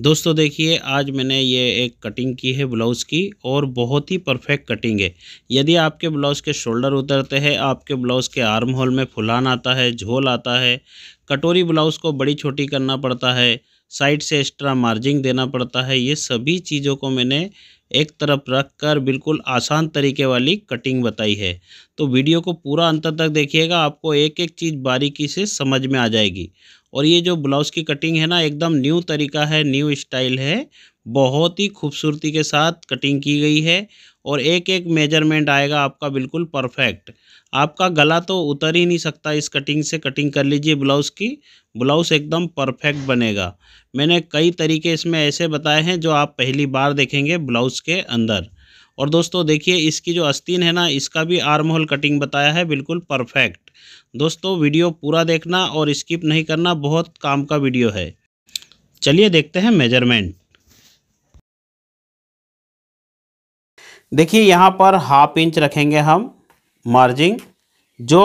दोस्तों देखिए आज मैंने ये एक कटिंग की है ब्लाउज़ की और बहुत ही परफेक्ट कटिंग है यदि आपके ब्लाउज़ के शोल्डर उतरते हैं आपके ब्लाउज़ के आर्म होल में फुलान आता है झोल आता है कटोरी ब्लाउज़ को बड़ी छोटी करना पड़ता है साइड से एक्स्ट्रा मार्जिंग देना पड़ता है ये सभी चीज़ों को मैंने एक तरफ रख कर बिल्कुल आसान तरीके वाली कटिंग बताई है तो वीडियो को पूरा अंत तक देखिएगा आपको एक एक चीज़ बारीकी से समझ में आ जाएगी और ये जो ब्लाउज़ की कटिंग है ना एकदम न्यू तरीका है न्यू स्टाइल है बहुत ही खूबसूरती के साथ कटिंग की गई है और एक एक मेजरमेंट आएगा आपका बिल्कुल परफेक्ट आपका गला तो उतर ही नहीं सकता इस कटिंग से कटिंग कर लीजिए ब्लाउज़ की ब्लाउज़ एकदम परफेक्ट बनेगा मैंने कई तरीके इसमें ऐसे बताए हैं जो आप पहली बार देखेंगे ब्लाउज़ के अंदर और दोस्तों देखिए इसकी जो आस्तीन है ना इसका भी आर्म होल कटिंग बताया है बिल्कुल परफेक्ट दोस्तों वीडियो पूरा देखना और स्किप नहीं करना बहुत काम का वीडियो है चलिए देखते हैं मेजरमेंट देखिए यहाँ पर हाफ इंच रखेंगे हम मार्जिंग जो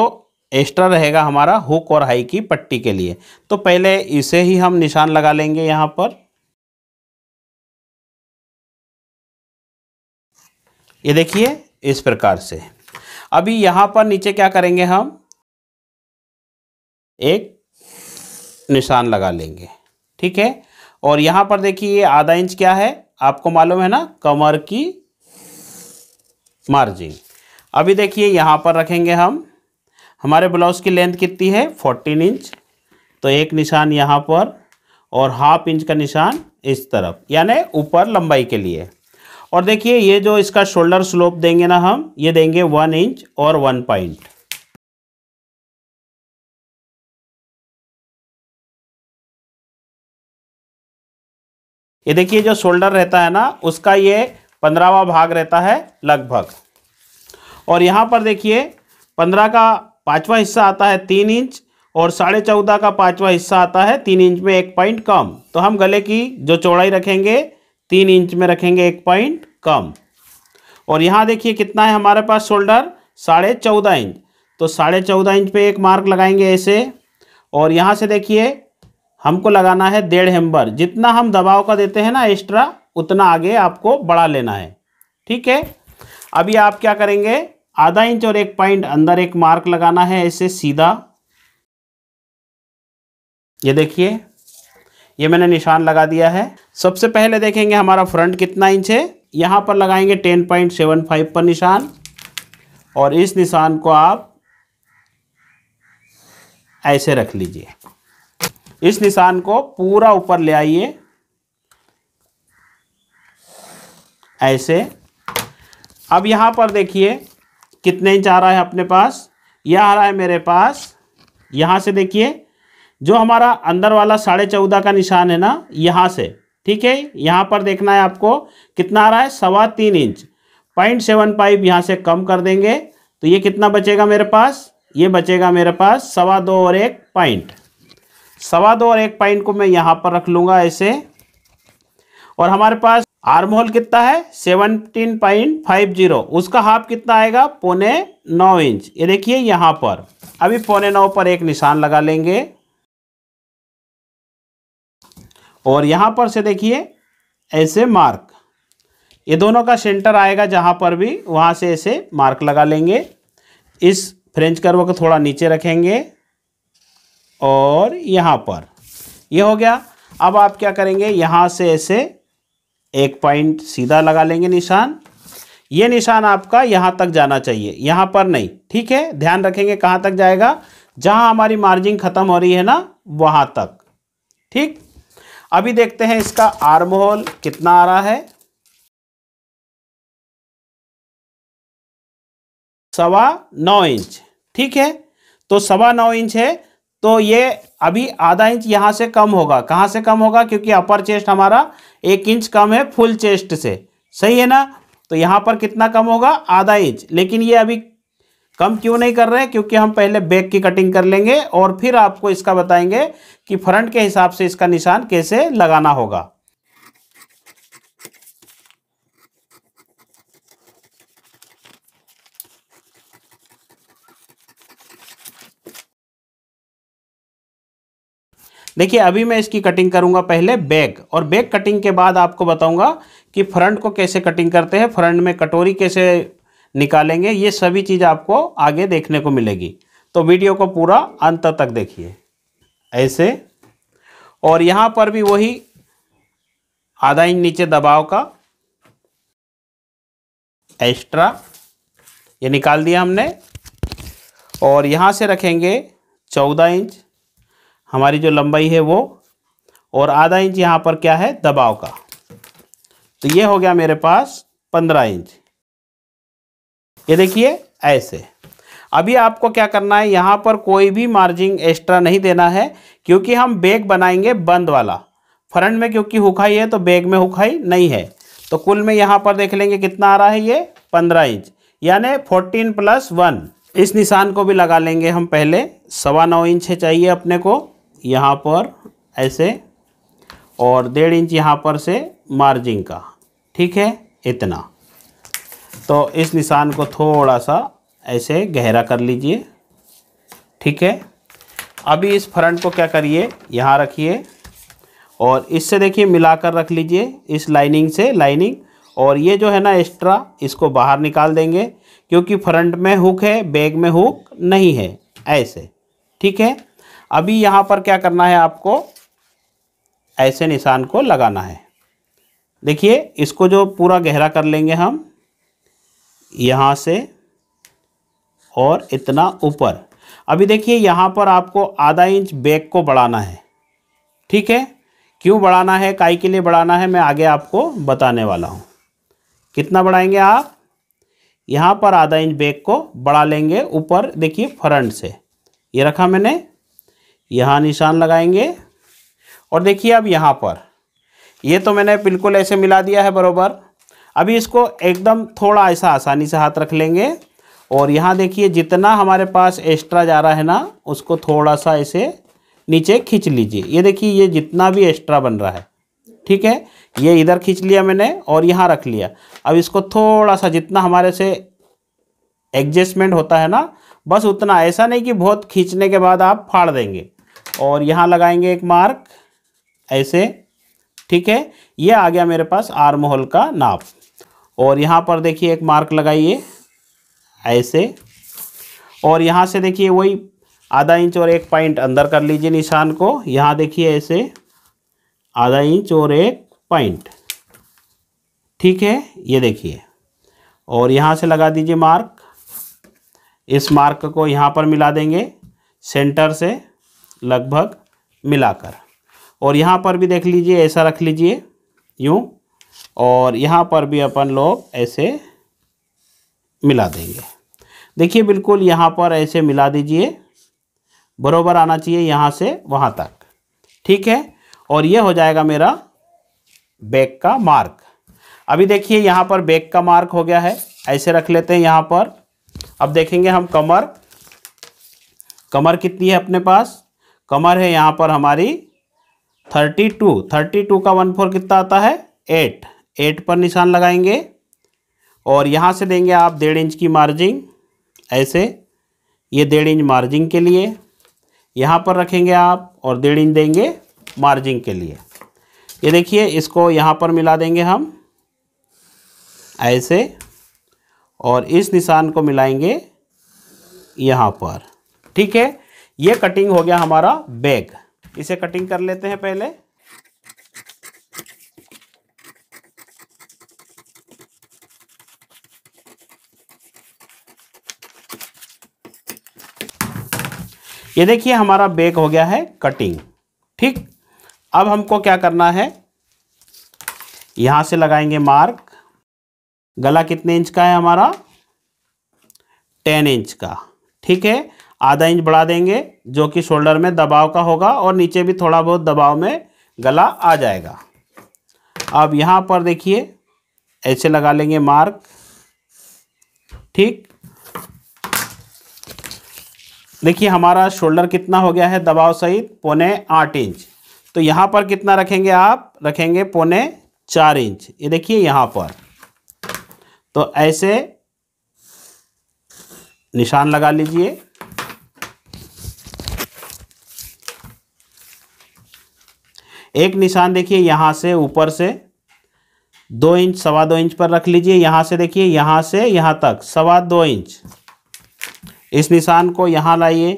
एक्स्ट्रा रहेगा हमारा हुक और हाई की पट्टी के लिए तो पहले इसे ही हम निशान लगा लेंगे यहाँ पर ये देखिए इस प्रकार से अभी यहाँ पर नीचे क्या करेंगे हम एक निशान लगा लेंगे ठीक है और यहाँ पर देखिए ये आधा इंच क्या है आपको मालूम है ना कमर की मार्जिन अभी देखिए यहाँ पर रखेंगे हम हमारे ब्लाउज़ की लेंथ कितनी है फोर्टीन इंच तो एक निशान यहाँ पर और हाफ इंच का निशान इस तरफ यानी ऊपर लंबाई के लिए और देखिए ये जो इसका शोल्डर स्लोप देंगे ना हम ये देंगे वन इंच और वन पॉइंट ये देखिए जो शोल्डर रहता है ना उसका ये पंद्रहवा भाग रहता है लगभग और यहाँ पर देखिए पंद्रह का पाँचवा हिस्सा आता है तीन इंच और साढ़े चौदह का पाँचवा हिस्सा आता है तीन इंच में एक पॉइंट कम तो हम गले की जो चौड़ाई रखेंगे तीन इंच में रखेंगे एक पॉइंट कम और यहाँ देखिए कितना है हमारे पास शोल्डर साढ़े चौदह इंच तो साढ़े चौदह इंच पे एक मार्क लगाएंगे ऐसे और यहाँ से देखिए हमको लगाना है डेढ़ हेम्बर जितना हम दबाव का देते हैं ना एक्स्ट्रा उतना आगे आपको बढ़ा लेना है ठीक है अभी आप क्या करेंगे आधा इंच और एक पॉइंट अंदर एक मार्क लगाना है ऐसे सीधा ये देखिए ये मैंने निशान लगा दिया है सबसे पहले देखेंगे हमारा फ्रंट कितना इंच है यहाँ पर लगाएंगे टेन पॉइंट सेवन फाइव पर निशान और इस निशान को आप ऐसे रख लीजिए इस निशान को पूरा ऊपर ले आइए ऐसे अब यहां पर देखिए कितने इंच आ रहा है अपने पास यह आ रहा है मेरे पास यहां से देखिए जो हमारा अंदर वाला साढ़े चौदह का निशान है ना यहां से ठीक है यहां पर देखना है आपको कितना आ रहा है सवा तीन इंच पॉइंट सेवन फाइव यहाँ से कम कर देंगे तो ये कितना बचेगा मेरे पास ये बचेगा मेरे पास सवा दो और एक पॉइंट सवा दो और एक पॉइंट को मैं यहाँ पर रख लूँगा ऐसे और हमारे पास आर्म होल कितना है सेवनटीन पॉइंट फाइव जीरो उसका हाफ कितना आएगा पौने नौ इंच ये देखिए यहाँ पर अभी पौने नौ पर एक निशान लगा लेंगे और यहाँ पर से देखिए ऐसे मार्क ये दोनों का सेंटर आएगा जहाँ पर भी वहाँ से ऐसे मार्क लगा लेंगे इस फ्रेंच कर्व को थोड़ा नीचे रखेंगे और यहाँ पर ये हो गया अब आप क्या करेंगे यहाँ से ऐसे एक पॉइंट सीधा लगा लेंगे निशान ये निशान आपका यहाँ तक जाना चाहिए यहाँ पर नहीं ठीक है ध्यान रखेंगे कहाँ तक जाएगा जहाँ हमारी मार्जिन ख़त्म हो रही है ना वहाँ तक ठीक अभी देखते हैं इसका आर्म होल कितना आ रहा है सवा नौ इंच ठीक है तो सवा नौ इंच है तो ये अभी आधा इंच यहाँ से कम होगा कहाँ से कम होगा क्योंकि अपर चेस्ट हमारा एक इंच कम है फुल चेस्ट से सही है ना तो यहाँ पर कितना कम होगा आधा इंच लेकिन ये अभी कम क्यों नहीं कर रहे हैं क्योंकि हम पहले बैक की कटिंग कर लेंगे और फिर आपको इसका बताएंगे कि फ्रंट के हिसाब से इसका निशान कैसे लगाना होगा देखिए अभी मैं इसकी कटिंग करूंगा पहले बैक और बैक कटिंग के बाद आपको बताऊंगा कि फ्रंट को कैसे कटिंग करते हैं फ्रंट में कटोरी कैसे निकालेंगे ये सभी चीज़ आपको आगे देखने को मिलेगी तो वीडियो को पूरा अंत तक देखिए ऐसे और यहाँ पर भी वही आधा इंच नीचे दबाव का एक्स्ट्रा ये निकाल दिया हमने और यहाँ से रखेंगे चौदह इंच हमारी जो लंबाई है वो और आधा इंच यहाँ पर क्या है दबाव का तो ये हो गया मेरे पास पंद्रह इंच ये देखिए ऐसे अभी आपको क्या करना है यहाँ पर कोई भी मार्जिन एक्स्ट्रा नहीं देना है क्योंकि हम बैग बनाएंगे बंद वाला फ्रंट में क्योंकि हुखाई है तो बैग में हुखाई नहीं है तो कुल में यहाँ पर देख लेंगे कितना आ रहा है ये पंद्रह इंच यानी फोर्टीन प्लस वन इस निशान को भी लगा लेंगे हम पहले सवा नौ इंच चाहिए अपने को यहाँ पर ऐसे और डेढ़ इंच यहाँ पर से मार्जिन का ठीक है इतना तो इस निशान को थोड़ा सा ऐसे गहरा कर लीजिए ठीक है अभी इस फ्रंट को क्या करिए यहाँ रखिए और इससे देखिए मिलाकर रख लीजिए इस लाइनिंग से लाइनिंग और ये जो है ना एक्स्ट्रा इसको बाहर निकाल देंगे क्योंकि फ्रंट में हुक है बैग में हुक नहीं है ऐसे ठीक है अभी यहाँ पर क्या करना है आपको ऐसे निशान को लगाना है देखिए इसको जो पूरा गहरा कर लेंगे हम यहाँ से और इतना ऊपर अभी देखिए यहाँ पर आपको आधा इंच बैक को बढ़ाना है ठीक है क्यों बढ़ाना है काई के लिए बढ़ाना है मैं आगे आपको बताने वाला हूँ कितना बढ़ाएंगे आप यहाँ पर आधा इंच बैक को बढ़ा लेंगे ऊपर देखिए फ्रंट से ये रखा मैंने यहाँ निशान लगाएंगे और देखिए अब यहाँ पर ये तो मैंने बिल्कुल ऐसे मिला दिया है बरोबर अभी इसको एकदम थोड़ा ऐसा आसानी से हाथ रख लेंगे और यहाँ देखिए जितना हमारे पास एक्स्ट्रा जा रहा है ना उसको थोड़ा सा ऐसे नीचे खींच लीजिए ये देखिए ये जितना भी एक्स्ट्रा बन रहा है ठीक है ये इधर खींच लिया मैंने और यहाँ रख लिया अब इसको थोड़ा सा जितना हमारे से एडजस्टमेंट होता है ना बस उतना ऐसा नहीं कि बहुत खींचने के बाद आप फाड़ देंगे और यहाँ लगाएंगे एक मार्क ऐसे ठीक है ये आ गया मेरे पास आर्म होल का नाप और यहाँ पर देखिए एक मार्क लगाइए ऐसे और यहाँ से देखिए वही आधा इंच और एक पॉइंट अंदर कर लीजिए निशान को यहाँ देखिए ऐसे आधा इंच और एक पॉइंट ठीक है ये देखिए और यहाँ से लगा दीजिए मार्क इस मार्क को यहाँ पर मिला देंगे सेंटर से लगभग मिलाकर और यहाँ पर भी देख लीजिए ऐसा रख लीजिए यूँ और यहाँ पर भी अपन लोग ऐसे मिला देंगे देखिए बिल्कुल यहाँ पर ऐसे मिला दीजिए बराबर आना चाहिए यहाँ से वहाँ तक ठीक है और ये हो जाएगा मेरा बैक का मार्क अभी देखिए यहाँ पर बैक का मार्क हो गया है ऐसे रख लेते हैं यहाँ पर अब देखेंगे हम कमर कमर कितनी है अपने पास कमर है यहाँ पर हमारी थर्टी टू थर्टी टू का वन फोर कितना आता है एट एट पर निशान लगाएंगे और यहाँ से देंगे आप डेढ़ इंच की मार्जिंग ऐसे ये डेढ़ इंच मार्जिंग के लिए यहाँ पर रखेंगे आप और डेढ़ इंच देंगे मार्जिंग के लिए ये देखिए इसको यहाँ पर मिला देंगे हम ऐसे और इस निशान को मिलाएंगे यहाँ पर ठीक है ये कटिंग हो गया हमारा बैग इसे कटिंग कर लेते हैं पहले ये देखिए हमारा बैग हो गया है कटिंग ठीक अब हमको क्या करना है यहां से लगाएंगे मार्क गला कितने इंच का है हमारा टेन इंच का ठीक है आधा इंच बढ़ा देंगे जो कि शोल्डर में दबाव का होगा और नीचे भी थोड़ा बहुत दबाव में गला आ जाएगा अब यहाँ पर देखिए ऐसे लगा लेंगे मार्क ठीक देखिए हमारा शोल्डर कितना हो गया है दबाव सहित पौने आठ इंच तो यहाँ पर कितना रखेंगे आप रखेंगे पौने चार इंच ये देखिए यहाँ पर तो ऐसे निशान लगा लीजिए एक निशान देखिए यहाँ से ऊपर से दो इंच सवा दो इंच पर रख लीजिए यहाँ से देखिए यहाँ से यहाँ तक सवा दो इंच इस निशान को यहाँ लाइए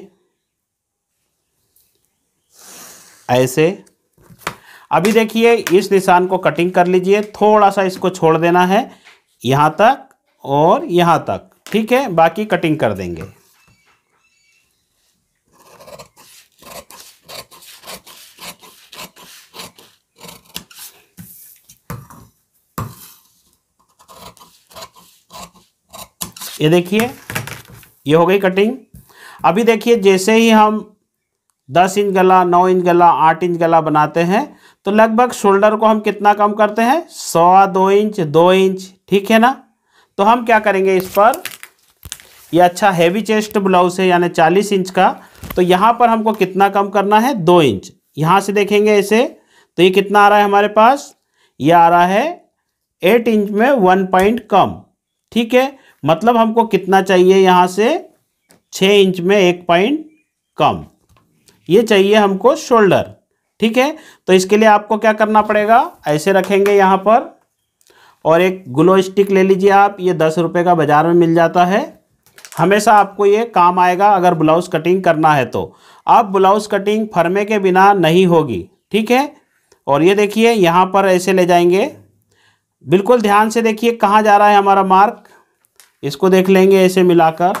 ऐसे अभी देखिए इस निशान को कटिंग कर लीजिए थोड़ा सा इसको छोड़ देना है यहाँ तक और यहाँ तक ठीक है बाकी कटिंग कर देंगे ये देखिए ये हो गई कटिंग अभी देखिए जैसे ही हम दस इंच गला नौ इंच गला आठ इंच गला बनाते हैं तो लगभग शोल्डर को हम कितना कम करते हैं सवा दो इंच दो इंच ठीक है ना तो हम क्या करेंगे इस पर ये अच्छा हैवी चेस्ट ब्लाउज है यानी चालीस इंच का तो यहाँ पर हमको कितना कम करना है दो इंच यहाँ से देखेंगे इसे तो ये कितना आ रहा है हमारे पास ये आ रहा है एट इंच में वन पॉइंट कम ठीक है मतलब हमको कितना चाहिए यहाँ से छः इंच में एक पॉइंट कम ये चाहिए हमको शोल्डर ठीक है तो इसके लिए आपको क्या करना पड़ेगा ऐसे रखेंगे यहाँ पर और एक ग्लो स्टिक ले लीजिए आप ये दस रुपये का बाज़ार में मिल जाता है हमेशा आपको ये काम आएगा अगर ब्लाउज़ कटिंग करना है तो अब ब्लाउज़ कटिंग फरमे के बिना नहीं होगी ठीक है और ये देखिए यहाँ पर ऐसे ले जाएंगे बिल्कुल ध्यान से देखिए कहाँ जा रहा है हमारा मार्क इसको देख लेंगे ऐसे मिलाकर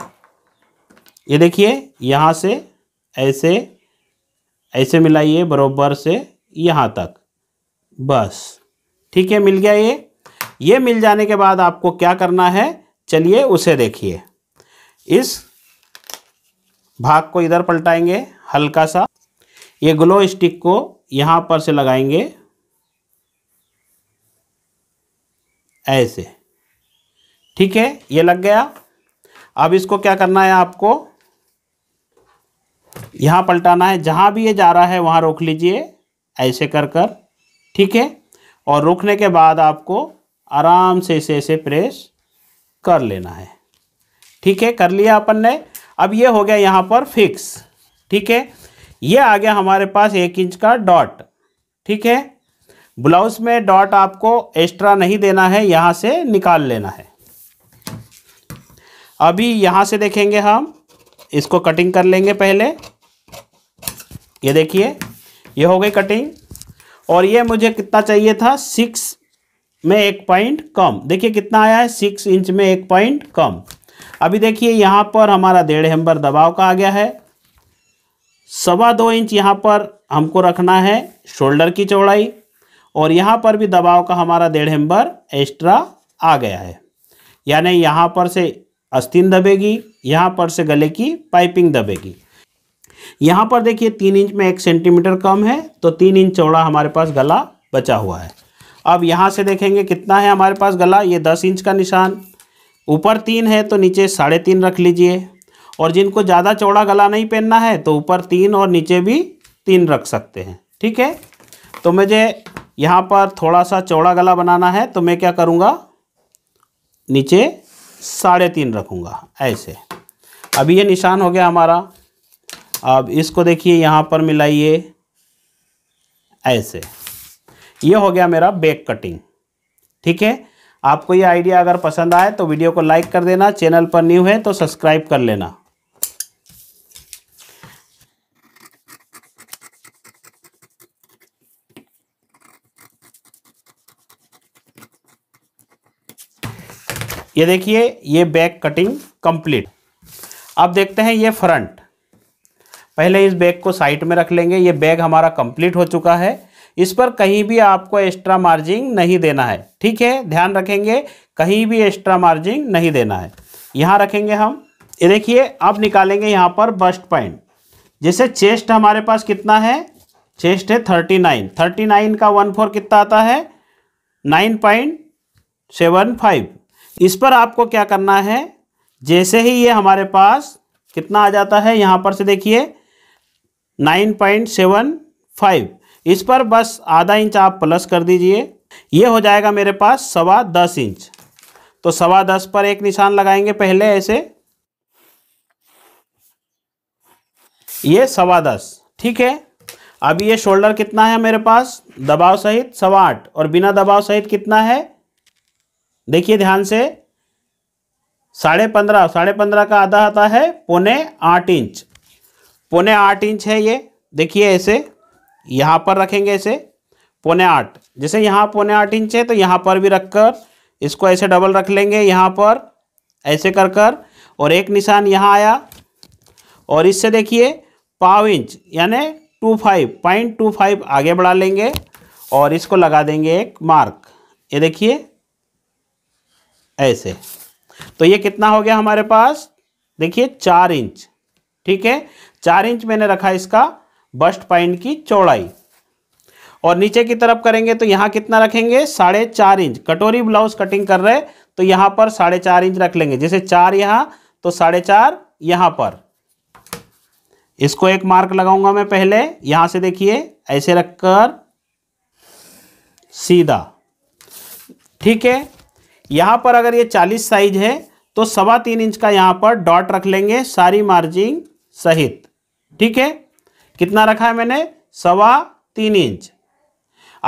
ये देखिए यहाँ से ऐसे ऐसे मिलाइए बरोबर से यहाँ तक बस ठीक है मिल गया ये ये मिल जाने के बाद आपको क्या करना है चलिए उसे देखिए इस भाग को इधर पलटाएंगे हल्का सा ये ग्लो स्टिक को यहाँ पर से लगाएंगे ऐसे ठीक है ये लग गया अब इसको क्या करना है आपको यहाँ पलटाना है जहाँ भी ये जा रहा है वहाँ रोक लीजिए ऐसे कर कर ठीक है और रोकने के बाद आपको आराम से इसे ऐसे प्रेस कर लेना है ठीक है कर लिया अपन ने अब ये हो गया यहाँ पर फिक्स ठीक है ये आ गया हमारे पास एक इंच का डॉट ठीक है ब्लाउज में डॉट आपको एक्स्ट्रा नहीं देना है यहाँ से निकाल लेना है अभी यहाँ से देखेंगे हम इसको कटिंग कर लेंगे पहले ये देखिए ये हो गई कटिंग और ये मुझे कितना चाहिए था सिक्स में एक पॉइंट कम देखिए कितना आया है सिक्स इंच में एक पॉइंट कम अभी देखिए यहाँ पर हमारा डेढ़ हेम्बर दबाव का आ गया है सवा दो इंच यहाँ पर हमको रखना है शोल्डर की चौड़ाई और यहाँ पर भी दबाव का हमारा डेढ़ हेम्बर एक्स्ट्रा आ गया है यानी यहाँ पर से अस्थिन दबेगी यहाँ पर से गले की पाइपिंग दबेगी यहाँ पर देखिए तीन इंच में एक सेंटीमीटर कम है तो तीन इंच चौड़ा हमारे पास गला बचा हुआ है अब यहाँ से देखेंगे कितना है हमारे पास गला ये दस इंच का निशान ऊपर तीन है तो नीचे साढ़े तीन रख लीजिए और जिनको ज़्यादा चौड़ा गला नहीं पहनना है तो ऊपर तीन और नीचे भी तीन रख सकते हैं ठीक है तो मुझे यहाँ पर थोड़ा सा चौड़ा गला बनाना है तो मैं क्या करूँगा नीचे साढ़े तीन रखूँगा ऐसे अब ये निशान हो गया हमारा अब इसको देखिए यहाँ पर मिलाइए ऐसे ये हो गया मेरा बैक कटिंग ठीक है आपको ये आइडिया अगर पसंद आए तो वीडियो को लाइक कर देना चैनल पर न्यू है तो सब्सक्राइब कर लेना ये देखिए ये बैक कटिंग कंप्लीट अब देखते हैं ये फ्रंट पहले इस बैग को साइड में रख लेंगे ये बैग हमारा कंप्लीट हो चुका है इस पर कहीं भी आपको एक्स्ट्रा मार्जिंग नहीं देना है ठीक है ध्यान रखेंगे कहीं भी एक्स्ट्रा मार्जिंग नहीं देना है यहाँ रखेंगे हम ये देखिए अब निकालेंगे यहाँ पर बस्ट पॉइंट जैसे चेस्ट हमारे पास कितना है चेस्ट है थर्टी नाइन थर्टी नाइन का वन फोर कितना आता है नाइन पॉइंट सेवन फाइव इस पर आपको क्या करना है जैसे ही ये हमारे पास कितना आ जाता है यहाँ पर से देखिए नाइन पॉइंट सेवन फाइव इस पर बस आधा इंच आप प्लस कर दीजिए ये हो जाएगा मेरे पास सवा दस इंच तो सवा दस पर एक निशान लगाएंगे पहले ऐसे ये सवा दस ठीक है अब ये शोल्डर कितना है मेरे पास दबाव सहित सवा आठ और बिना दबाव सहित कितना है देखिए ध्यान से साढ़े पंद्रह साढ़े पंद्रह का आधा आता है पौने आठ इंच पौने आठ इंच है ये देखिए ऐसे यहाँ पर रखेंगे ऐसे पौने आठ जैसे यहाँ पौने आठ इंच है तो यहाँ पर भी रख कर इसको ऐसे डबल रख लेंगे यहाँ पर ऐसे कर कर और एक निशान यहाँ आया और इससे देखिए पाव इंच यानी two five point two five आगे बढ़ा लेंगे और इसको लगा देंगे एक मार्क ये देखिए ऐसे तो ये कितना हो गया हमारे पास देखिए चार इंच ठीक है चार इंच मैंने रखा इसका बस्ट पॉइंट की चौड़ाई और नीचे की तरफ करेंगे तो यहाँ कितना रखेंगे साढ़े चार इंच कटोरी ब्लाउज कटिंग कर रहे तो यहाँ पर साढ़े चार इंच रख लेंगे जैसे चार यहाँ तो साढ़े चार यहाँ पर इसको एक मार्क लगाऊंगा मैं पहले यहाँ से देखिए ऐसे रखकर सीधा ठीक है यहाँ पर अगर ये चालीस साइज है तो सवा तीन इंच का यहाँ पर डॉट रख लेंगे सारी मार्जिंग सहित ठीक है कितना रखा है मैंने सवा तीन इंच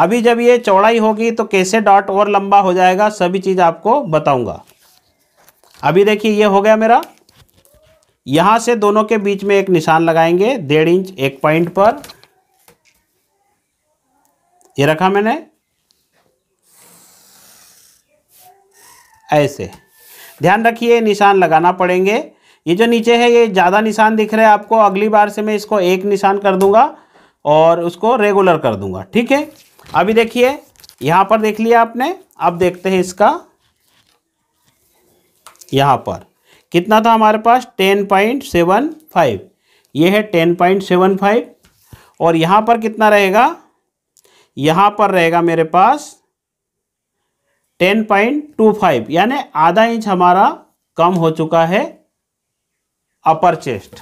अभी जब ये चौड़ाई होगी तो कैसे डॉट और लंबा हो जाएगा सभी चीज़ आपको बताऊंगा अभी देखिए ये हो गया मेरा यहां से दोनों के बीच में एक निशान लगाएंगे डेढ़ इंच एक पॉइंट पर ये रखा मैंने ऐसे ध्यान रखिए निशान लगाना पड़ेंगे ये जो नीचे है ये ज़्यादा निशान दिख रहा है आपको अगली बार से मैं इसको एक निशान कर दूंगा और उसको रेगुलर कर दूंगा ठीक है अभी देखिए यहाँ पर देख लिया आपने अब देखते हैं इसका यहाँ पर कितना था हमारे पास टेन पॉइंट सेवन फाइव ये है टेन पॉइंट सेवन फाइव और यहाँ पर कितना रहेगा यहाँ पर रहेगा मेरे पास टेन पॉइंट टू फाइव यानी आधा इंच हमारा कम हो चुका है अपर चेस्ट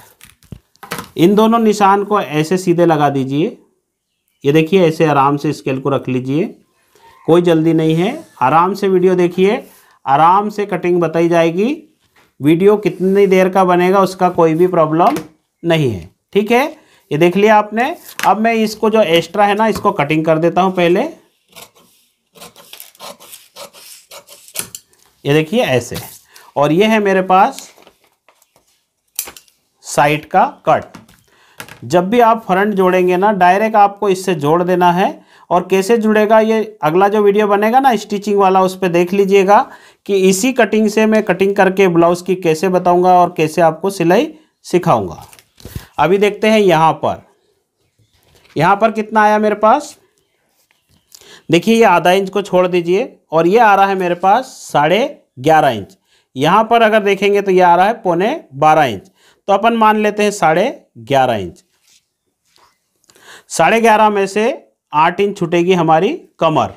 इन दोनों निशान को ऐसे सीधे लगा दीजिए ये देखिए ऐसे आराम से स्केल को रख लीजिए कोई जल्दी नहीं है आराम से वीडियो देखिए आराम से कटिंग बताई जाएगी वीडियो कितनी देर का बनेगा उसका कोई भी प्रॉब्लम नहीं है ठीक है ये देख लिया आपने अब मैं इसको जो एक्स्ट्रा है ना इसको कटिंग कर देता हूँ पहले ये देखिए ऐसे और ये है मेरे पास साइड का कट जब भी आप फ्रंट जोड़ेंगे ना डायरेक्ट आपको इससे जोड़ देना है और कैसे जुड़ेगा ये अगला जो वीडियो बनेगा ना स्टिचिंग वाला उस पर देख लीजिएगा कि इसी कटिंग से मैं कटिंग करके ब्लाउज़ की कैसे बताऊंगा और कैसे आपको सिलाई सिखाऊंगा अभी देखते हैं यहाँ पर यहाँ पर कितना आया मेरे पास देखिए ये आधा इंच को छोड़ दीजिए और ये आ रहा है मेरे पास साढ़े ग्यारह इंच यहाँ पर अगर देखेंगे तो ये आ रहा है पौने बारह इंच तो अपन मान लेते हैं साढ़े ग्यारह इंच साढ़े ग्यारह में से आठ इंच छुटेगी हमारी कमर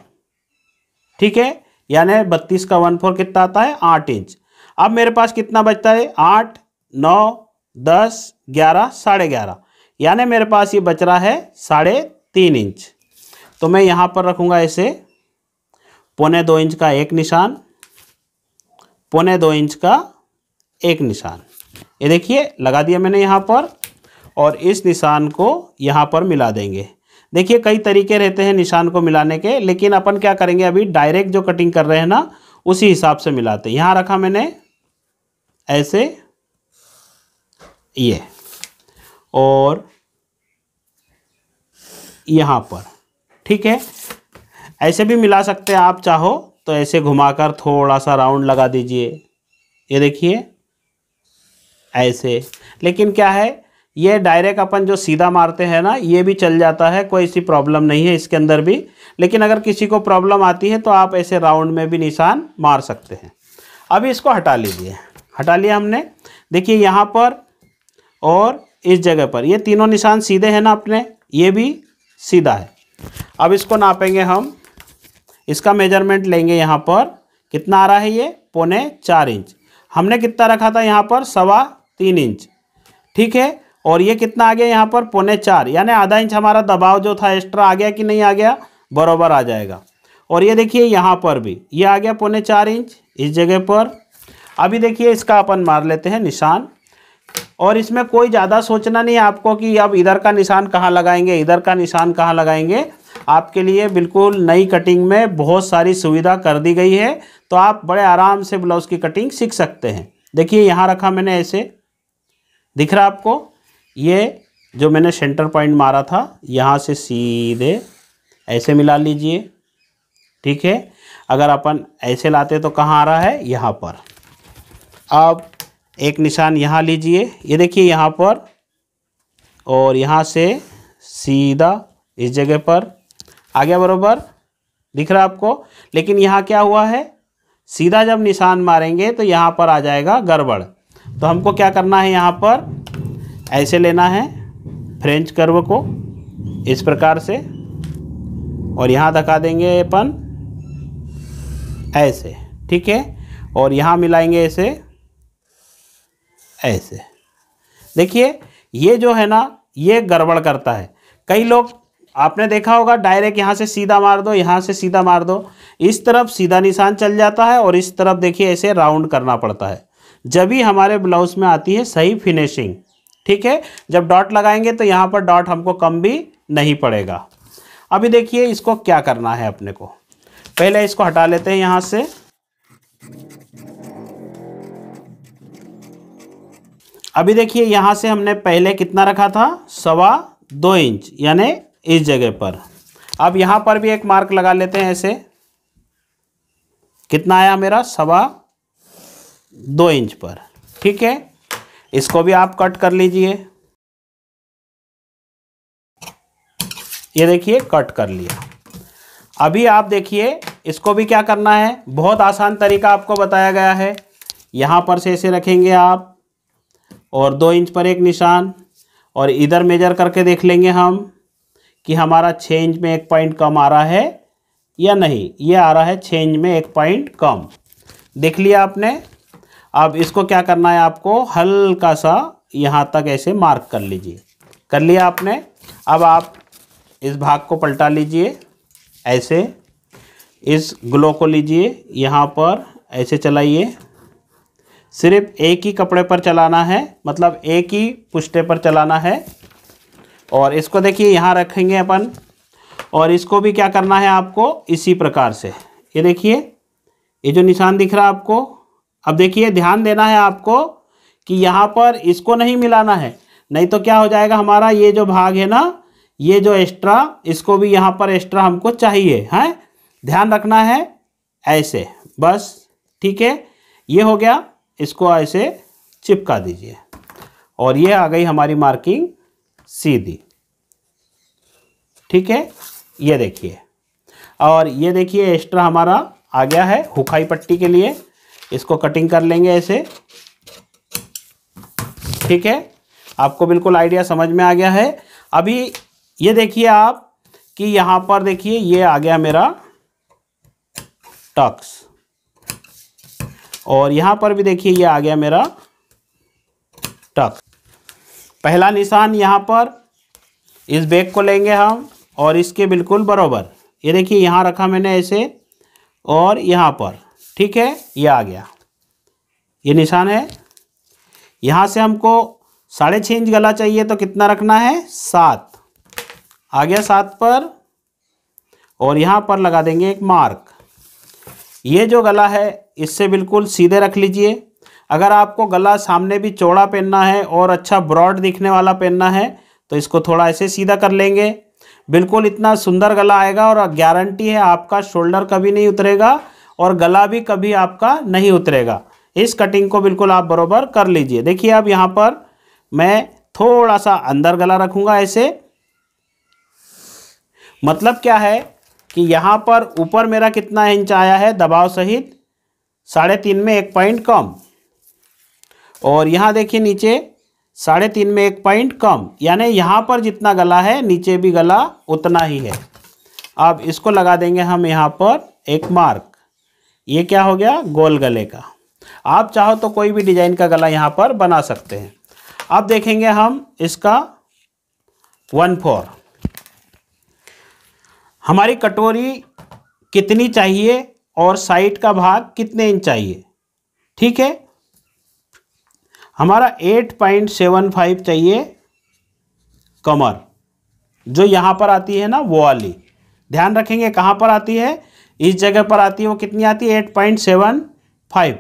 ठीक है यानी बत्तीस का वन फोर कितना आता है आठ इंच अब मेरे पास कितना बचता है आठ नौ दस ग्यारह साढ़े ग्यारह यानी मेरे पास ये बच रहा है साढ़े तीन इंच तो मैं यहाँ पर रखूँगा ऐसे पौने दो इंच का एक निशान पौने दो इंच का एक निशान ये देखिए लगा दिया मैंने यहाँ पर और इस निशान को यहाँ पर मिला देंगे देखिए कई तरीके रहते हैं निशान को मिलाने के लेकिन अपन क्या करेंगे अभी डायरेक्ट जो कटिंग कर रहे हैं ना उसी हिसाब से मिलाते हैं यहाँ रखा मैंने ऐसे ये और यहाँ पर ठीक है ऐसे भी मिला सकते हैं आप चाहो तो ऐसे घुमाकर थोड़ा सा राउंड लगा दीजिए ये देखिए ऐसे लेकिन क्या है ये डायरेक्ट अपन जो सीधा मारते हैं ना ये भी चल जाता है कोई ऐसी प्रॉब्लम नहीं है इसके अंदर भी लेकिन अगर किसी को प्रॉब्लम आती है तो आप ऐसे राउंड में भी निशान मार सकते हैं अभी इसको हटा लीजिए हटा लिया हमने देखिए यहाँ पर और इस जगह पर ये तीनों निशान सीधे हैं ना अपने ये भी सीधा है अब इसको नापेंगे हम इसका मेजरमेंट लेंगे यहाँ पर कितना आ रहा है ये पौने चार इंच हमने कितना रखा था यहाँ पर सवा तीन इंच ठीक है और ये कितना आ गया यहाँ पर पौने चार यानी आधा इंच हमारा दबाव जो था एक्स्ट्रा आ गया कि नहीं आ गया बराबर आ जाएगा और ये देखिए यहाँ पर भी ये आ गया पौने चार इंच इस जगह पर अभी देखिए इसका अपन मार लेते हैं निशान और इसमें कोई ज़्यादा सोचना नहीं है आपको कि अब इधर का निशान कहाँ लगाएंगे इधर का निशान कहाँ लगाएंगे आपके लिए बिल्कुल नई कटिंग में बहुत सारी सुविधा कर दी गई है तो आप बड़े आराम से ब्लाउज़ की कटिंग सीख सकते हैं देखिए यहाँ रखा मैंने ऐसे दिख रहा आपको ये जो मैंने सेंटर पॉइंट मारा था यहाँ से सीधे ऐसे मिला लीजिए ठीक है अगर अपन ऐसे लाते तो कहाँ आ रहा है यहाँ पर अब एक निशान यहाँ लीजिए ये यह देखिए यहाँ पर और यहाँ से सीधा इस जगह पर आ गया बरोबर दिख रहा आपको लेकिन यहाँ क्या हुआ है सीधा जब निशान मारेंगे तो यहाँ पर आ जाएगा गड़बड़ तो हमको क्या करना है यहाँ पर ऐसे लेना है फ्रेंच कर्व को इस प्रकार से और यहाँ धका देंगे अपन ऐसे ठीक है और यहाँ मिलाएंगे ऐसे ऐसे देखिए ये जो है ना ये गड़बड़ करता है कई लोग आपने देखा होगा डायरेक्ट यहाँ से सीधा मार दो यहाँ से सीधा मार दो इस तरफ सीधा निशान चल जाता है और इस तरफ देखिए ऐसे राउंड करना पड़ता है जब ही हमारे ब्लाउज में आती है सही फिनिशिंग ठीक है जब डॉट लगाएंगे तो यहाँ पर डॉट हमको कम भी नहीं पड़ेगा अभी देखिए इसको क्या करना है अपने को पहले इसको हटा लेते हैं यहाँ से अभी देखिए यहाँ से हमने पहले कितना रखा था सवा दो इंच यानी इस जगह पर अब यहाँ पर भी एक मार्क लगा लेते हैं ऐसे कितना आया मेरा सवा दो इंच पर ठीक है इसको भी आप कट कर लीजिए ये देखिए कट कर लिया अभी आप देखिए इसको भी क्या करना है बहुत आसान तरीका आपको बताया गया है यहाँ पर से ऐसे रखेंगे आप और दो इंच पर एक निशान और इधर मेजर करके देख लेंगे हम कि हमारा चेंज में एक पॉइंट कम आ रहा है या नहीं ये आ रहा है चेंज में एक पॉइंट कम देख लिया आपने अब इसको क्या करना है आपको हल्का सा यहाँ तक ऐसे मार्क कर लीजिए कर लिया आपने अब आप इस भाग को पलटा लीजिए ऐसे इस ग्लो को लीजिए यहाँ पर ऐसे चलाइए सिर्फ एक ही कपड़े पर चलाना है मतलब एक ही पुष्टे पर चलाना है और इसको देखिए यहाँ रखेंगे अपन और इसको भी क्या करना है आपको इसी प्रकार से ये देखिए ये जो निशान दिख रहा है आपको अब देखिए ध्यान देना है आपको कि यहाँ पर इसको नहीं मिलाना है नहीं तो क्या हो जाएगा हमारा ये जो भाग है ना ये जो एक्स्ट्रा इसको भी यहाँ पर एक्स्ट्रा हमको चाहिए हैं ध्यान रखना है ऐसे बस ठीक है ये हो गया इसको ऐसे चिपका दीजिए और ये आ गई हमारी मार्किंग सीधी ठीक है ये देखिए और ये देखिए एक्स्ट्रा हमारा आ गया है हुखाई पट्टी के लिए इसको कटिंग कर लेंगे ऐसे ठीक है आपको बिल्कुल आइडिया समझ में आ गया है अभी ये देखिए आप कि यहां पर देखिए ये आ गया मेरा टक्स और यहां पर भी देखिए ये आ गया मेरा टक्स पहला निशान यहाँ पर इस बैग को लेंगे हम और इसके बिल्कुल बराबर ये देखिए यहाँ रखा मैंने ऐसे और यहाँ पर ठीक है ये आ गया ये निशान है यहाँ से हमको साढ़े छः इंच गला चाहिए तो कितना रखना है सात आ गया सात पर और यहाँ पर लगा देंगे एक मार्क ये जो गला है इससे बिल्कुल सीधे रख लीजिए अगर आपको गला सामने भी चौड़ा पहनना है और अच्छा ब्रॉड दिखने वाला पहनना है तो इसको थोड़ा ऐसे सीधा कर लेंगे बिल्कुल इतना सुंदर गला आएगा और गारंटी है आपका शोल्डर कभी नहीं उतरेगा और गला भी कभी आपका नहीं उतरेगा इस कटिंग को बिल्कुल आप बरोबर कर लीजिए देखिए अब यहाँ पर मैं थोड़ा सा अंदर गला रखूँगा ऐसे मतलब क्या है कि यहाँ पर ऊपर मेरा कितना इंच आया है दबाव सहित साढ़े तीन में एक पॉइंट कम और यहाँ देखिए नीचे साढ़े तीन में एक पॉइंट कम यानी यहाँ पर जितना गला है नीचे भी गला उतना ही है अब इसको लगा देंगे हम यहाँ पर एक मार्क ये क्या हो गया गोल गले का आप चाहो तो कोई भी डिजाइन का गला यहाँ पर बना सकते हैं अब देखेंगे हम इसका वन फोर हमारी कटोरी कितनी चाहिए और साइड का भाग कितने इंच चाहिए ठीक है हमारा 8.75 चाहिए कमर जो यहाँ पर आती है ना वो वाली ध्यान रखेंगे कहाँ पर आती है इस जगह पर आती है वो कितनी आती है 8.75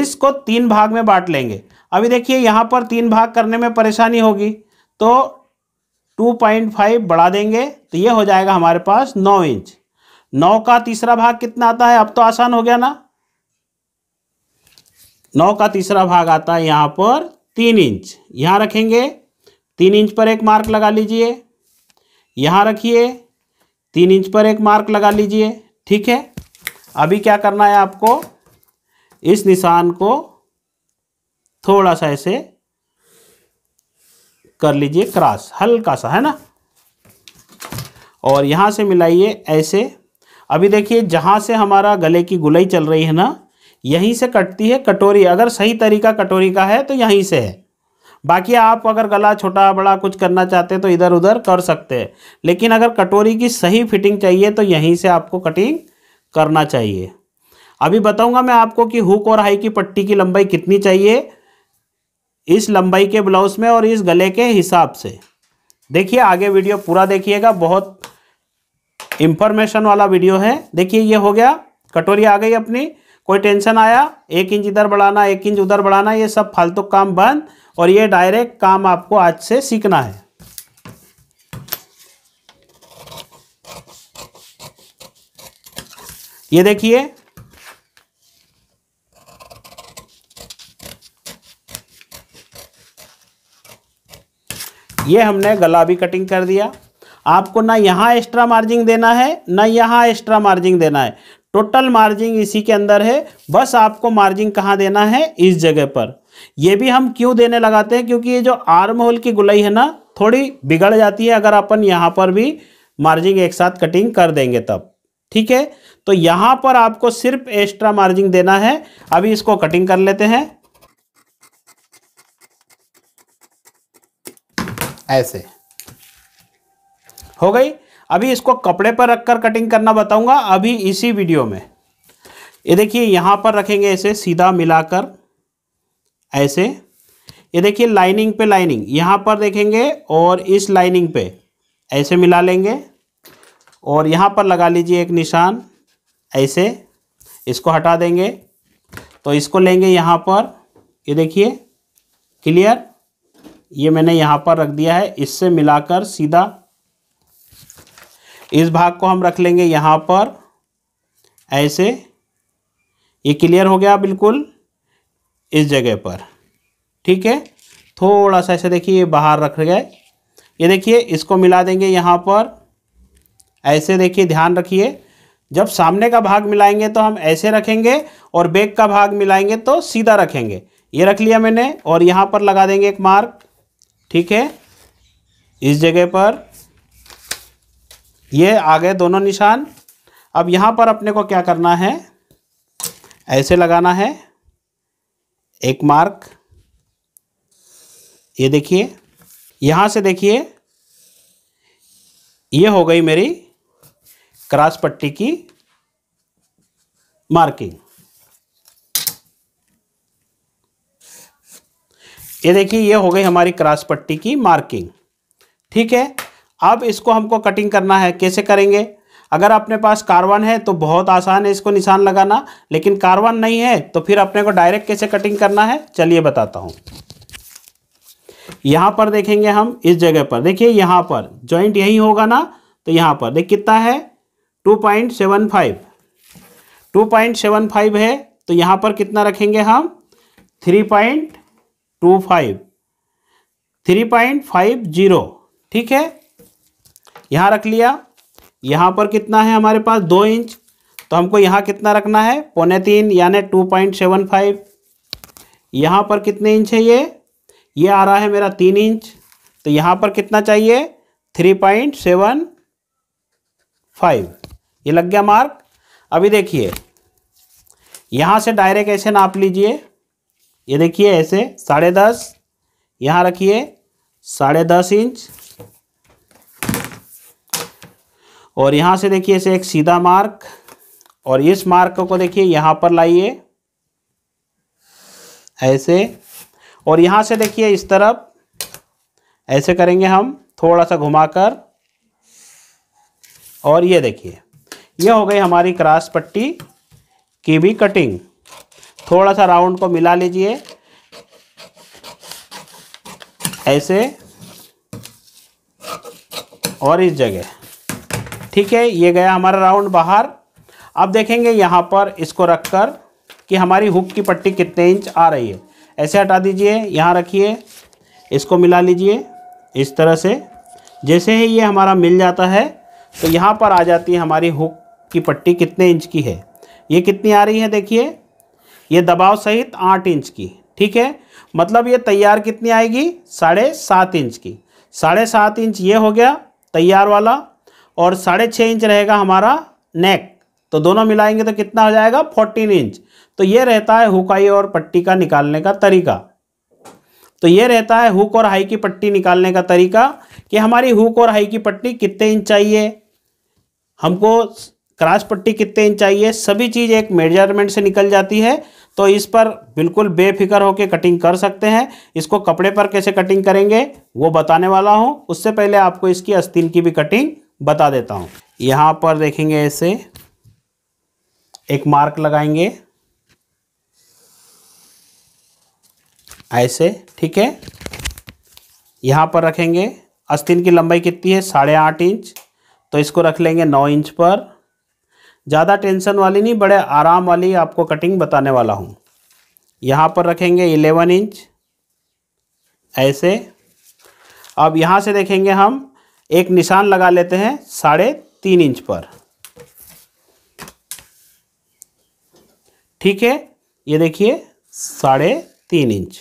इसको तीन भाग में बांट लेंगे अभी देखिए यहाँ पर तीन भाग करने में परेशानी होगी तो 2.5 बढ़ा देंगे तो ये हो जाएगा हमारे पास 9 इंच 9 का तीसरा भाग कितना आता है अब तो आसान हो गया ना नौ का तीसरा भाग आता है यहाँ पर तीन इंच यहाँ रखेंगे तीन इंच पर एक मार्क लगा लीजिए यहाँ रखिए तीन इंच पर एक मार्क लगा लीजिए ठीक है अभी क्या करना है आपको इस निशान को थोड़ा सा ऐसे कर लीजिए क्रॉस हल्का सा है ना और यहाँ से मिलाइए ऐसे अभी देखिए जहाँ से हमारा गले की गुलाई चल रही है ना यहीं से कटती है कटोरी अगर सही तरीका कटोरी का है तो यहीं से है बाकी आप अगर गला छोटा बड़ा कुछ करना चाहते हैं तो इधर उधर कर सकते हैं लेकिन अगर कटोरी की सही फिटिंग चाहिए तो यहीं से आपको कटिंग करना चाहिए अभी बताऊंगा मैं आपको कि हुक और हाई की पट्टी की लंबाई कितनी चाहिए इस लंबाई के ब्लाउज में और इस गले के हिसाब से देखिए आगे वीडियो पूरा देखिएगा बहुत इंफॉर्मेशन वाला वीडियो है देखिए ये हो गया कटोरी आ गई अपनी कोई टेंशन आया एक इंच इधर बढ़ाना एक इंच उधर बढ़ाना ये सब फालतू काम बंद और ये डायरेक्ट काम आपको आज से सीखना है ये देखिए ये हमने गला भी कटिंग कर दिया आपको ना यहाँ एक्स्ट्रा मार्जिंग देना है ना यहाँ एक्स्ट्रा मार्जिंग देना है टोटल मार्जिन इसी के अंदर है बस आपको मार्जिन कहाँ देना है इस जगह पर ये भी हम क्यों देने लगाते हैं क्योंकि ये जो आर्म होल की गुलाई है ना थोड़ी बिगड़ जाती है अगर अपन यहाँ पर भी मार्जिन एक साथ कटिंग कर देंगे तब ठीक है तो यहाँ पर आपको सिर्फ एक्स्ट्रा मार्जिन देना है अभी इसको कटिंग कर लेते हैं ऐसे हो गई अभी इसको कपड़े पर रखकर कटिंग करना बताऊंगा अभी इसी वीडियो में ये देखिए यहाँ पर रखेंगे ऐसे सीधा मिलाकर ऐसे ये देखिए लाइनिंग पे लाइनिंग यहाँ पर देखेंगे और इस लाइनिंग पे ऐसे मिला लेंगे और यहाँ पर लगा लीजिए एक निशान ऐसे इसको हटा देंगे तो इसको लेंगे यहाँ पर ये देखिए क्लियर ये मैंने यहाँ पर रख दिया है इससे मिलाकर सीधा इस भाग को हम रख लेंगे यहाँ पर ऐसे ये क्लियर हो गया बिल्कुल इस जगह पर ठीक है थोड़ा सा ऐसे देखिए ये बाहर रख गए ये देखिए इसको मिला देंगे यहाँ पर ऐसे देखिए ध्यान रखिए जब सामने का भाग मिलाएंगे तो हम ऐसे रखेंगे और बैक का भाग मिलाएंगे तो सीधा रखेंगे ये रख लिया मैंने और यहाँ पर लगा देंगे एक मार्क ठीक है इस जगह पर ये आ गए दोनों निशान अब यहाँ पर अपने को क्या करना है ऐसे लगाना है एक मार्क ये देखिए यहाँ से देखिए ये हो गई मेरी क्रास पट्टी की मार्किंग ये देखिए ये हो गई हमारी क्रास पट्टी की मार्किंग ठीक है अब इसको हमको कटिंग करना है कैसे करेंगे अगर अपने पास कार्बन है तो बहुत आसान है इसको निशान लगाना लेकिन कार्बन नहीं है तो फिर अपने को डायरेक्ट कैसे कटिंग करना है चलिए बताता हूँ यहाँ पर देखेंगे हम इस जगह पर देखिए यहाँ पर जॉइंट यही होगा ना तो यहाँ पर देख कितना है two point seven five two point seven five है तो यहाँ पर कितना रखेंगे हम three point two five three point five zero ठीक है यहाँ रख लिया यहाँ पर कितना है हमारे पास दो इंच तो हमको यहाँ कितना रखना है पौने तीन यानी टू पॉइंट सेवन फाइव यहाँ पर कितने इंच है ये ये आ रहा है मेरा तीन इंच तो यहाँ पर कितना चाहिए थ्री पॉइंट सेवन फाइव ये लग गया मार्क अभी देखिए यहाँ से डायरेक्ट ऐसे नाप लीजिए ये देखिए ऐसे साढ़े दस यहाँ रखिए साढ़े दस इंच और यहाँ से देखिए इसे एक सीधा मार्क और इस मार्क को देखिए यहाँ पर लाइए ऐसे और यहाँ से देखिए इस तरफ ऐसे करेंगे हम थोड़ा सा घुमाकर और ये देखिए ये हो गई हमारी क्रास पट्टी की भी कटिंग थोड़ा सा राउंड को मिला लीजिए ऐसे और इस जगह ठीक है ये गया हमारा राउंड बाहर अब देखेंगे यहाँ पर इसको रखकर कि हमारी हुक की पट्टी कितने इंच आ रही है ऐसे हटा दीजिए यहाँ रखिए इसको मिला लीजिए इस तरह से जैसे ही ये हमारा मिल जाता है तो यहाँ पर आ जाती है हमारी हुक की पट्टी कितने इंच की है ये कितनी आ रही है देखिए ये दबाव सहित आठ इंच की ठीक है मतलब ये तैयार कितनी आएगी साढ़े सात इंच की साढ़े सात इंच ये हो गया तैयार वाला और साढ़े छः इंच रहेगा हमारा नेक तो दोनों मिलाएंगे तो कितना हो जाएगा फोर्टीन इंच तो ये रहता है हुकाई और पट्टी का निकालने का तरीका तो ये रहता है हुक और हाई की पट्टी निकालने का तरीका कि हमारी हुक और हाई की पट्टी कितने इंच चाहिए हमको क्रास पट्टी कितने इंच चाहिए सभी चीज़ एक मेजरमेंट से निकल जाती है तो इस पर बिल्कुल बेफिक्र होकर कटिंग कर सकते हैं इसको कपड़े पर कैसे कटिंग करेंगे वो बताने वाला हूँ उससे पहले आपको इसकी अस्तीन की भी कटिंग बता देता हूँ यहाँ पर देखेंगे ऐसे एक मार्क लगाएंगे ऐसे ठीक है यहाँ पर रखेंगे अस्तिन की लंबाई कितनी है साढ़े आठ इंच तो इसको रख लेंगे नौ इंच पर ज़्यादा टेंशन वाली नहीं बड़े आराम वाली आपको कटिंग बताने वाला हूँ यहाँ पर रखेंगे इलेवन इंच ऐसे अब यहाँ से देखेंगे हम एक निशान लगा लेते हैं साढ़े तीन इंच पर ठीक है ये देखिए साढ़े तीन इंच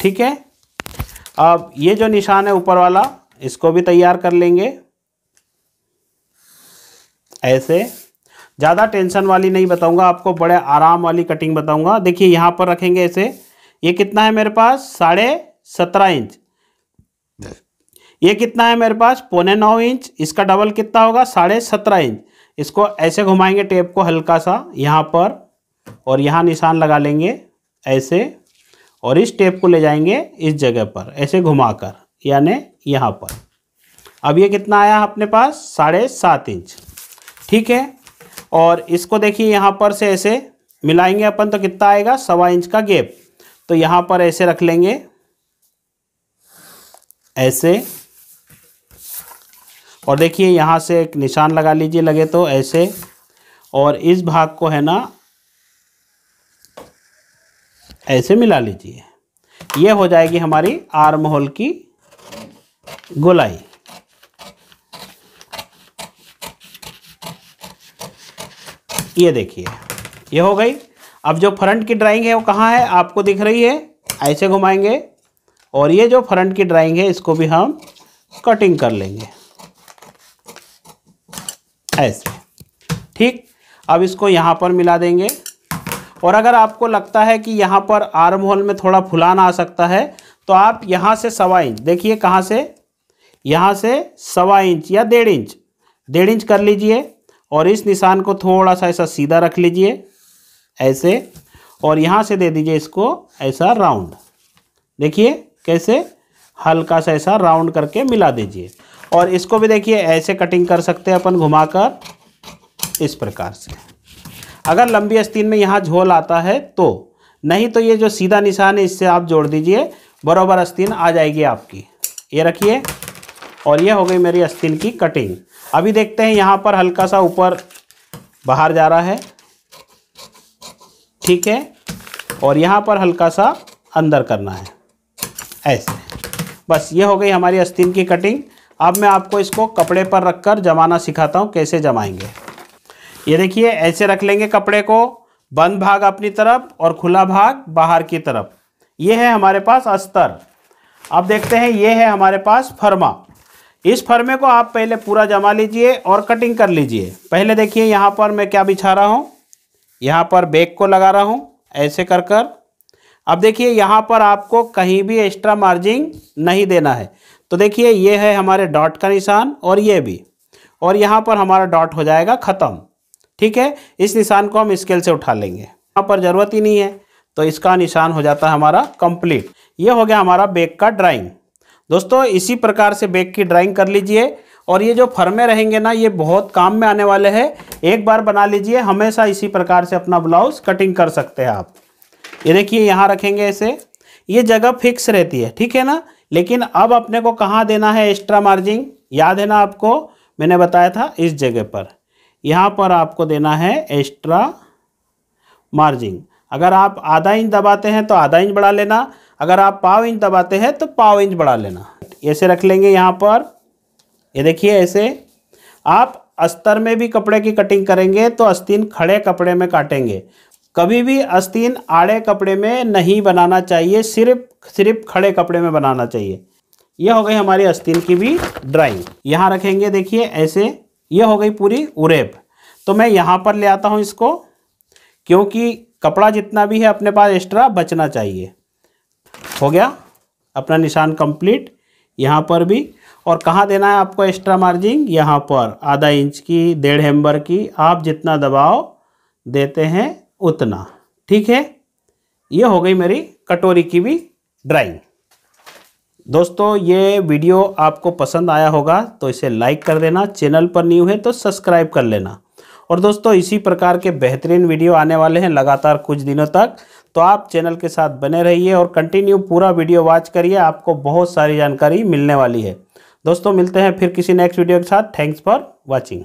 ठीक है अब ये जो निशान है ऊपर वाला इसको भी तैयार कर लेंगे ऐसे ज़्यादा टेंशन वाली नहीं बताऊंगा आपको बड़े आराम वाली कटिंग बताऊंगा देखिए यहाँ पर रखेंगे ऐसे ये कितना है मेरे पास साढ़े सत्रह इंच ये कितना है मेरे पास पौने नौ इंच इसका डबल कितना होगा साढ़े सत्रह इंच इसको ऐसे घुमाएंगे टेप को हल्का सा यहाँ पर और यहाँ निशान लगा लेंगे ऐसे और इस टेप को ले जाएंगे इस जगह पर ऐसे घुमाकर यानि यहाँ पर अब ये कितना आया अपने पास साढ़े सात इंच ठीक है और इसको देखिए यहाँ पर से ऐसे मिलाएंगे अपन तो कितना आएगा सवा इंच का गैप तो यहाँ पर ऐसे रख लेंगे ऐसे और देखिए यहाँ से एक निशान लगा लीजिए लगे तो ऐसे और इस भाग को है ना ऐसे मिला लीजिए ये हो जाएगी हमारी आर्म होल की गोलाई ये देखिए ये हो गई अब जो फ्रंट की ड्राइंग है वो कहाँ है आपको दिख रही है ऐसे घुमाएंगे और ये जो फ्रंट की ड्राइंग है इसको भी हम कटिंग कर लेंगे ऐसे ठीक अब इसको यहाँ पर मिला देंगे और अगर आपको लगता है कि यहाँ पर आर्म होल में थोड़ा फुलान आ सकता है तो आप यहाँ से सवा इंच देखिए कहाँ से यहाँ से सवा इंच या डेढ़ इंच डेढ़ इंच कर लीजिए और इस निशान को थोड़ा सा ऐसा सीधा रख लीजिए ऐसे और यहाँ से दे दीजिए इसको ऐसा राउंड देखिए कैसे हल्का सा ऐसा राउंड करके मिला दीजिए और इसको भी देखिए ऐसे कटिंग कर सकते हैं अपन घुमाकर इस प्रकार से अगर लंबी अस्तीन में यहाँ झोल आता है तो नहीं तो ये जो सीधा निशान है इससे आप जोड़ दीजिए बराबर अस्तीन आ जाएगी आपकी ये रखिए और ये हो गई मेरी अस्तीन की कटिंग अभी देखते हैं यहाँ पर हल्का सा ऊपर बाहर जा रहा है ठीक है और यहाँ पर हल्का सा अंदर करना है ऐसे बस ये हो गई हमारी अस्तीन की कटिंग अब मैं आपको इसको कपड़े पर रखकर जमाना सिखाता हूँ कैसे जमाएंगे ये देखिए ऐसे रख लेंगे कपड़े को बंद भाग अपनी तरफ और खुला भाग बाहर की तरफ ये है हमारे पास अस्तर अब देखते हैं ये है हमारे पास फर्मा इस फर्मे को आप पहले पूरा जमा लीजिए और कटिंग कर लीजिए पहले देखिए यहाँ पर मैं क्या बिछा रहा हूँ यहाँ पर बैग को लगा रहा हूँ ऐसे कर कर अब देखिए यहाँ पर आपको कहीं भी एक्स्ट्रा मार्जिंग नहीं देना है तो देखिए ये है हमारे डॉट का निशान और ये भी और यहाँ पर हमारा डॉट हो जाएगा ख़त्म ठीक है इस निशान को हम स्केल से उठा लेंगे यहाँ पर ज़रूरत ही नहीं है तो इसका निशान हो जाता है हमारा कंप्लीट ये हो गया हमारा बैग का ड्राइंग दोस्तों इसी प्रकार से बैग की ड्राइंग कर लीजिए और ये जो फर्मे रहेंगे ना ये बहुत काम में आने वाले हैं एक बार बना लीजिए हमेशा इसी प्रकार से अपना ब्लाउज कटिंग कर सकते हैं आप ये देखिए यहाँ रखेंगे ऐसे ये जगह फिक्स रहती है ठीक है ना लेकिन अब अपने को कहाँ देना है एक्स्ट्रा मार्जिन याद है ना आपको मैंने बताया था इस जगह पर यहाँ पर आपको देना है एक्स्ट्रा मार्जिन अगर आप आधा इंच दबाते हैं तो आधा इंच बढ़ा लेना अगर आप पाव इंच दबाते हैं तो पाव इंच बढ़ा लेना ऐसे रख लेंगे यहाँ पर ये देखिए ऐसे आप अस्तर में भी कपड़े की कटिंग करेंगे तो अस्तीन खड़े कपड़े में काटेंगे कभी भी आस्तीन आड़े कपड़े में नहीं बनाना चाहिए सिर्फ सिर्फ खड़े कपड़े में बनाना चाहिए यह हो गई हमारी आस्तीन की भी ड्राइंग यहाँ रखेंगे देखिए ऐसे यह हो गई पूरी उरेप तो मैं यहाँ पर ले आता हूँ इसको क्योंकि कपड़ा जितना भी है अपने पास एक्स्ट्रा बचना चाहिए हो गया अपना निशान कंप्लीट यहाँ पर भी और कहाँ देना है आपको एक्स्ट्रा मार्जिन यहाँ पर आधा इंच की डेढ़ हेम्बर की आप जितना दबाव देते हैं उतना ठीक है ये हो गई मेरी कटोरी की भी ड्राइंग दोस्तों ये वीडियो आपको पसंद आया होगा तो इसे लाइक कर देना चैनल पर न्यू है तो सब्सक्राइब कर लेना और दोस्तों इसी प्रकार के बेहतरीन वीडियो आने वाले हैं लगातार कुछ दिनों तक तो आप चैनल के साथ बने रहिए और कंटिन्यू पूरा वीडियो वॉच करिए आपको बहुत सारी जानकारी मिलने वाली है दोस्तों मिलते हैं फिर किसी नेक्स्ट वीडियो के साथ थैंक्स फॉर वॉचिंग